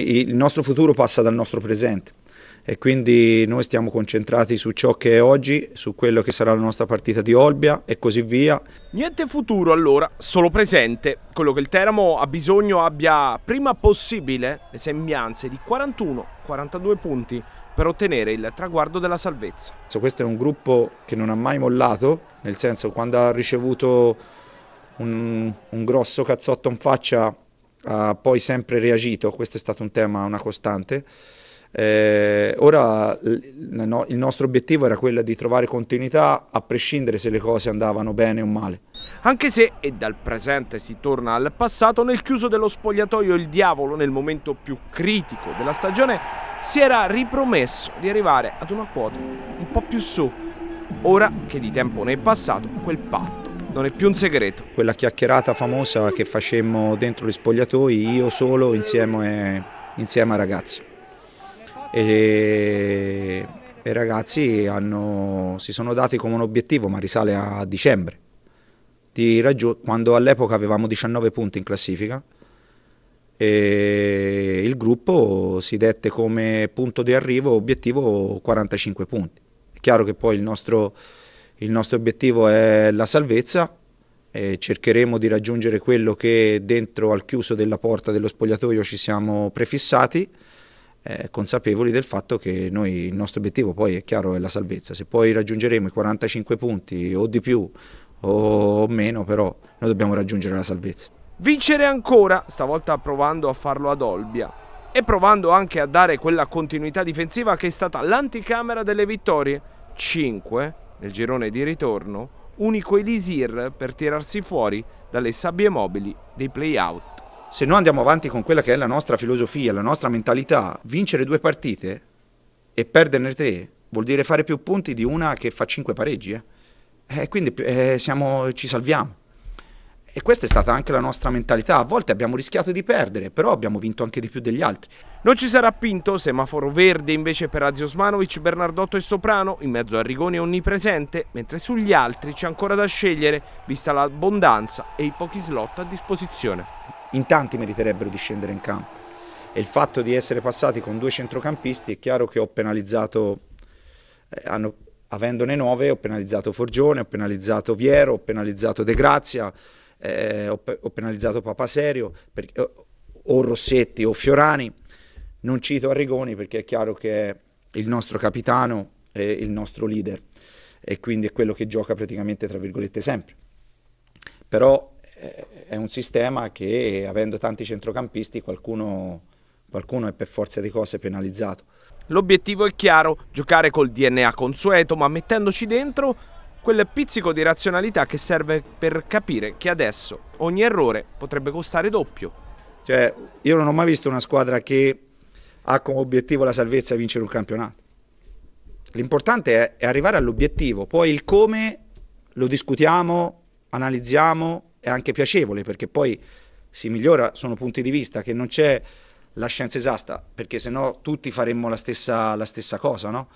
Il nostro futuro passa dal nostro presente e quindi noi stiamo concentrati su ciò che è oggi, su quello che sarà la nostra partita di Olbia e così via. Niente futuro allora, solo presente. Quello che il Teramo ha bisogno abbia prima possibile le sembianze di 41-42 punti per ottenere il traguardo della salvezza. Questo è un gruppo che non ha mai mollato, nel senso quando ha ricevuto un, un grosso cazzotto in faccia ha poi sempre reagito, questo è stato un tema, una costante. Eh, ora no, il nostro obiettivo era quello di trovare continuità a prescindere se le cose andavano bene o male. Anche se, e dal presente si torna al passato, nel chiuso dello spogliatoio il diavolo, nel momento più critico della stagione, si era ripromesso di arrivare ad una quota un po' più su. Ora che di tempo ne è passato, quel patto non è più un segreto. Quella chiacchierata famosa che facemmo dentro gli spogliatoi, io solo insieme, insieme a ragazzi. E, i ragazzi hanno, si sono dati come un obiettivo, ma risale a dicembre, di quando all'epoca avevamo 19 punti in classifica. E il gruppo si dette come punto di arrivo obiettivo 45 punti. È chiaro che poi il nostro il nostro obiettivo è la salvezza, cercheremo di raggiungere quello che dentro al chiuso della porta dello spogliatoio ci siamo prefissati, eh, consapevoli del fatto che noi, il nostro obiettivo poi è chiaro è la salvezza. Se poi raggiungeremo i 45 punti o di più o meno, però noi dobbiamo raggiungere la salvezza. Vincere ancora, stavolta provando a farlo ad Olbia e provando anche a dare quella continuità difensiva che è stata l'anticamera delle vittorie. 5 nel girone di ritorno, unico Elisir per tirarsi fuori dalle sabbie mobili dei playout. Se noi andiamo avanti con quella che è la nostra filosofia, la nostra mentalità, vincere due partite e perderne tre vuol dire fare più punti di una che fa cinque pareggi. Eh? Eh, quindi eh, siamo, ci salviamo. E questa è stata anche la nostra mentalità. A volte abbiamo rischiato di perdere, però abbiamo vinto anche di più degli altri. Non ci sarà Pinto, semaforo verde invece per Azio Osmanovic, Bernardotto e Soprano, in mezzo a Rigoni onnipresente, mentre sugli altri c'è ancora da scegliere, vista l'abbondanza e i pochi slot a disposizione. In tanti meriterebbero di scendere in campo. E il fatto di essere passati con due centrocampisti è chiaro che ho penalizzato, eh, hanno, avendone nove, ho penalizzato Forgione, ho penalizzato Viero, ho penalizzato De Grazia, eh, ho, ho, penalizzato Papa Serio, perché, eh, o Rossetti o Fiorani, non cito Arrigoni perché è chiaro che è il nostro capitano e il nostro leader e quindi è quello che gioca praticamente tra virgolette sempre. Però eh, è un sistema che avendo tanti centrocampisti qualcuno, qualcuno è per forza di cose penalizzato. L'obiettivo è chiaro, giocare col DNA consueto ma mettendoci dentro quel pizzico di razionalità che serve per capire che adesso ogni errore potrebbe costare doppio. Cioè, io non ho mai visto una squadra che ha come obiettivo la salvezza e vincere un campionato. L'importante è arrivare all'obiettivo, poi il come lo discutiamo, analizziamo, è anche piacevole perché poi si migliora, sono punti di vista, che non c'è la scienza esatta, perché sennò tutti faremmo la stessa, la stessa cosa, no?